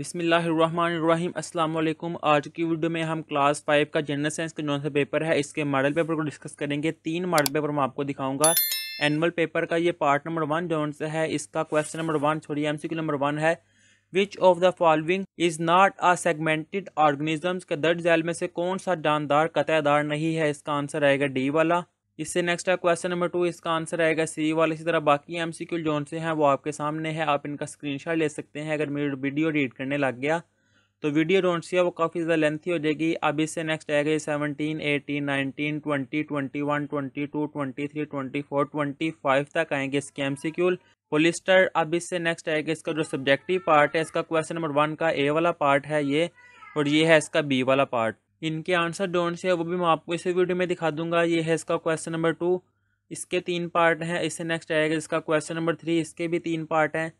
अस्सलाम वालेकुम आज की वीडियो में हम क्लास फाइव का जनरल साइंस का जो सा पेपर है इसके मॉडल पेपर को डिस्कस करेंगे तीन मॉडल पेपर मैं आपको दिखाऊंगा एनुअल पेपर का ये पार्ट नंबर वन जो सा है इसका क्वेश्चन नंबर वन छोड़िए एम नंबर वन है which of the following is not a segmented organisms के दर्ज जैल में से कौन सा जानदार कतःदार नहीं है इसका आंसर आएगा डी वाला इससे नेक्स्ट है क्वेश्चन नंबर टू इसका आंसर आएगा सी वाले इसी तरह बाकी एम सी क्यू जोन से हैं वो आपके सामने है आप इनका स्क्रीनशॉट ले सकते हैं अगर मेरी वीडियो रीड करने लग गया तो वीडियो डोंट सी है वो काफ़ी ज़्यादा लेंथी हो जाएगी अब इससे नेक्स्ट आएगा ये seventeen eighteen nineteen twenty twenty one twenty two twenty three twenty four twenty five तक आएंगे इसके एम सी क्यूल पोलिस्टर अब इससे नेक्स्ट आएगा इसका जो सब्जेक्टिव पार्ट है इसका क्वेश्चन नंबर वन का ए वाला पार्ट है ये और ये है इसका बी वाला पार्ट इनके आंसर डोंट्स है वो भी मैं आपको इसी वीडियो में दिखा दूंगा ये है इसका क्वेश्चन नंबर टू इसके तीन पार्ट हैं इससे नेक्स्ट आएगा इसका क्वेश्चन नंबर थ्री इसके भी तीन पार्ट हैं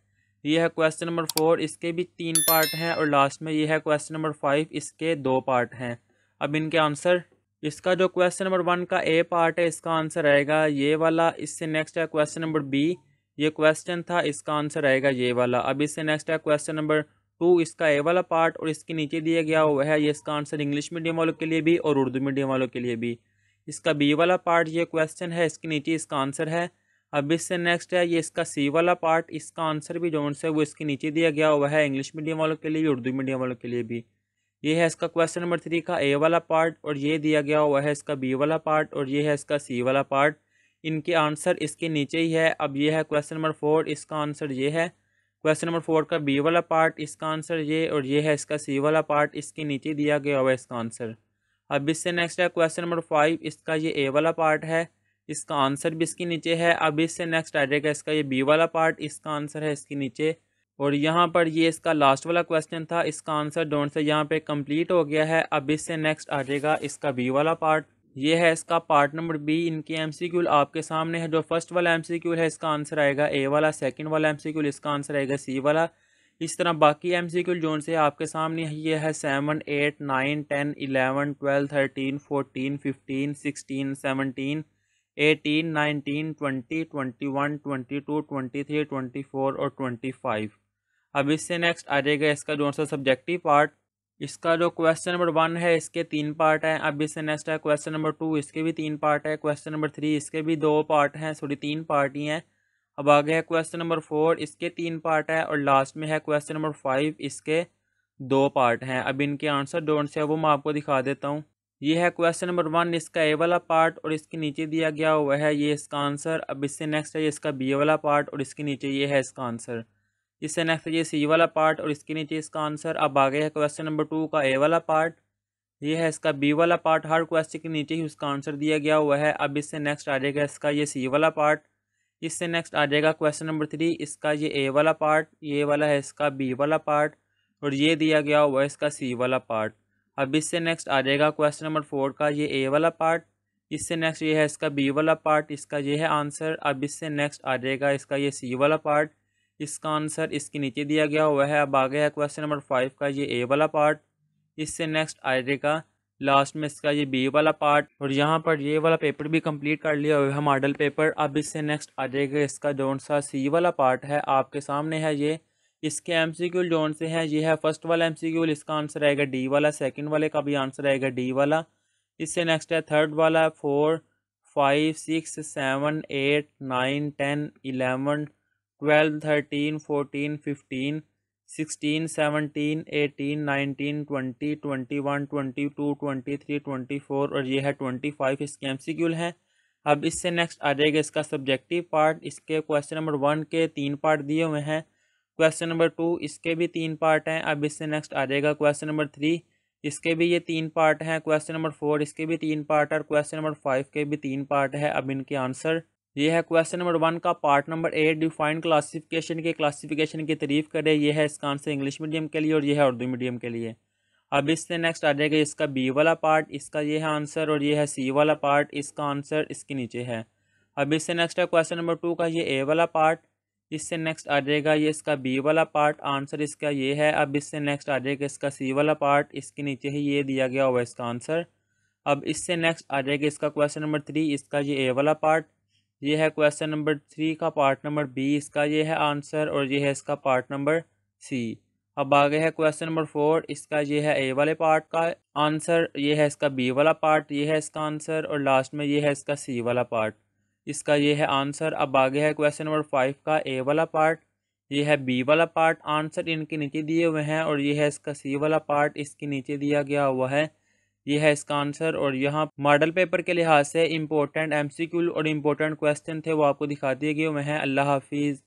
ये है क्वेश्चन नंबर फोर इसके भी तीन पार्ट हैं और लास्ट में ये है क्वेश्चन नंबर फाइव इसके दो पार्ट हैं अब इनके आंसर इसका जो क्वेश्चन नंबर वन का ए पार्ट है इसका आंसर आएगा ये वाला इससे नेक्स्ट है क्वेश्चन नंबर बी ये क्वेश्चन था इसका आंसर आएगा ये वाला अब इससे नेक्स्ट है क्वेश्चन नंबर टू इसका ए वाला पार्ट और इसके नीचे दिया गया हुआ है ये इसका आंसर इंग्लिश मीडियम वालों के लिए भी और उर्दू मीडियम वालों के लिए भी इसका बी वाला पार्ट ये क्वेश्चन है इसके नीचे इसका आंसर है अब इससे नेक्स्ट है ये इसका सी वाला पार्ट इसका आंसर भी जो है वो इसके नीचे दिया गया हुआ है इंग्लिश मीडियम वालों के लिए भी उर्दू मीडियम वालों के लिए भी ये है इसका क्वेश्चन नंबर थ्री का ए वाला पार्ट और ये दिया गया हुआ है इसका बी वाला पार्ट और ये है इसका सी वाला पार्ट इनके आंसर इसके नीचे ही है अब ये है क्वेश्चन नंबर फोर इसका आंसर ये है क्वेश्चन नंबर फोर का बी वाला पार्ट इसका आंसर ये और ये है इसका सी वाला पार्ट इसके नीचे दिया गया हुआ इसका आंसर अब इससे नेक्स्ट है क्वेश्चन नंबर फाइव इसका ये ए वाला पार्ट है इसका आंसर भी इसके नीचे है अब इससे नेक्स्ट आ जाएगा इसका ये बी वाला पार्ट इसका आंसर है इसके नीचे और यहाँ पर ये इसका लास्ट वाला क्वेश्चन था इसका आंसर डोंट से यहाँ पे कंप्लीट हो गया है अब इससे नेक्स्ट आ जाएगा इसका बी वाला पार्ट ये है इसका पार्ट नंबर बी इनके एम सी क्यूल आपके सामने है जो फर्स्ट वाला एम सी क्यूल है इसका आंसर आएगा ए वाला सेकंड वाला एम सी क्यूल इसका आंसर आएगा सी वाला इस तरह बाकी एम सी क्यूल जोन से आपके सामने है ये है seven eight nine ten eleven twelve thirteen fourteen fifteen sixteen seventeen eighteen nineteen twenty twenty one twenty two twenty three twenty four और ट्वेंटी फाइव अब इससे नेक्स्ट आ जाएगा इसका जो सा सब्जेक्टिव पार्ट इसका जो क्वेश्चन नंबर वन है इसके तीन पार्ट हैं अब इससे नेक्स्ट है क्वेश्चन नंबर टू इसके भी तीन पार्ट है क्वेश्चन नंबर थ्री इसके भी दो पार्ट हैं सॉरी तीन पार्ट ही हैं अब आगे है क्वेश्चन नंबर फोर इसके तीन पार्ट है और लास्ट में है क्वेश्चन नंबर फाइव इसके दो पार्ट हैं अब इनके आंसर डोंट से वो मैं आपको दिखा देता हूँ ये है क्वेश्चन नंबर वन इसका ए वाला पार्ट और इसके नीचे दिया गया हुआ है ये इसका आंसर अब इससे नेक्स्ट है इसका बी वाला पार्ट और इसके नीचे ये है इसका आंसर इससे नेक्स्ट ये सी वाला पार्ट और इसके नीचे इसका आंसर अब आ गया है क्वेश्चन नंबर टू का ए वाला पार्ट ये है इसका बी वाला पार्ट हर क्वेश्चन के नीचे ही उसका आंसर दिया गया हुआ है अब इससे नेक्स्ट आ जाएगा इसका ये सी वाला पार्ट इससे नेक्स्ट आ जाएगा क्वेश्चन नंबर थ्री इसका ये ए वाला पार्ट ये वाला है इसका बी वाला पार्ट और ये दिया गया हुआ है इसका सी वाला पार्ट अब इससे नेक्स्ट आ जाएगा क्वेश्चन नंबर फोर का ये ए वाला पार्ट इससे नेक्स्ट ये है इसका बी वाला पार्ट इसका ये है आंसर अब इससे नेक्स्ट आ जाएगा इसका ये सी वाला पार्ट इसका आंसर इसके नीचे दिया गया हुआ है अब आगे है क्वेश्चन नंबर फाइव का ये ए वाला पार्ट इससे नेक्स्ट आ जाएगा लास्ट में इसका ये बी वाला पार्ट और यहाँ पर ये वाला पेपर भी कंप्लीट कर लिया हुआ है मॉडल पेपर अब इससे नेक्स्ट आ जाएगा इसका जोन सा सी वाला पार्ट है आपके सामने है ये इसके एम सी क्यूल जोन से हैं ये है फर्स्ट वाला एम सी क्यूल इसका आंसर आएगा डी वाला सेकेंड वाले का भी आंसर आएगा डी वाला इससे नेक्स्ट है थर्ड वाला four five six seven eight nine ten eleven twelve thirteen fourteen fifteen sixteen seventeen eighteen nineteen twenty twenty one twenty two twenty three twenty four और ये है ट्वेंटी फाइव इसके M C Qs हैं अब इससे next आ जाएगा इसका सब्जेक्टिव पार्ट इसके क्वेश्चन नंबर वन के तीन पार्ट दिए हुए हैं क्वेश्चन नंबर टू इसके भी तीन पार्ट हैं अब इससे नेक्स्ट आ जाएगा क्वेश्चन नंबर थ्री इसके भी ये तीन पार्ट हैं क्वेश्चन नंबर फोर इसके भी तीन पार्ट और क्वेश्चन नंबर फाइव के भी तीन पार्ट है अब इनके आंसर ये है क्वेश्चन नंबर वन का part number eight defined classification के क्लासिफिकेशन की तरीफ करें ये है इसका आंसर इंग्लिश मीडियम के लिए और यह है उर्दू मीडियम के लिए अब इससे नेक्स्ट आ जाएगा इसका बी वाला पार्ट इसका यह है आंसर और यह है सी वाला पार्ट इसका आंसर इसके नीचे है अब इससे नेक्स्ट है क्वेश्चन नंबर टू का ये ए वाला पार्ट इससे नेक्स्ट आ जाएगा ये इसका बी वाला पार्ट आंसर इसका ये है अब इससे नेक्स्ट आ जाएगा इसका सी वाला पार्ट इसके नीचे ही ये दिया गया होगा इसका आंसर अब इससे नेक्स्ट आ जाएगा इसका क्वेश्चन नंबर थ्री इसका ये ए वाला पार्ट ये है क्वेश्चन नंबर थ्री का पार्ट नंबर बी इसका ये है आंसर और ये है इसका पार्ट नंबर सी अब आगे है क्वेश्चन नंबर फोर इसका ये है ए वाले पार्ट का आंसर ये है इसका बी वाला पार्ट ये है इसका आंसर और लास्ट में ये है इसका सी वाला पार्ट इसका ये है आंसर अब आगे है क्वेश्चन नंबर फाइव का ए वाला पार्ट ये है बी वाला पार्ट आंसर इनके नीचे दिए हुए हैं और ये है इसका सी वाला पार्ट इसके नीचे दिया गया हुआ है ये है इसका आंसर और यहाँ मॉडल पेपर के लिहाज से इंपॉर्टेंट एमसीक्यू और इंपॉर्टेंट क्वेश्चन थे वो आपको दिखा दिए गए वह हैं अल्लाह हाफिज़